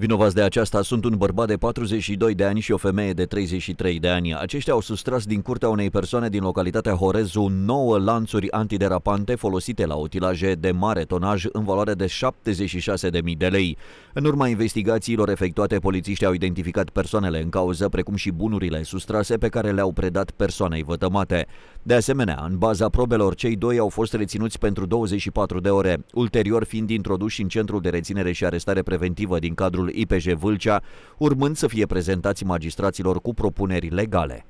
Vinovați de aceasta sunt un bărbat de 42 de ani și o femeie de 33 de ani. Aceștia au sustras din curtea unei persoane din localitatea Horezu 9 lanțuri antiderapante folosite la utilaje de mare tonaj în valoare de 76.000 de lei. În urma investigațiilor efectuate, polițiștii au identificat persoanele în cauză, precum și bunurile sustrase pe care le-au predat persoanei vătămate. De asemenea, în baza probelor, cei doi au fost reținuți pentru 24 de ore, ulterior fiind introduși în centrul de reținere și arestare preventivă din cadrul IPJ Vâlcea, urmând să fie prezentați magistraților cu propuneri legale.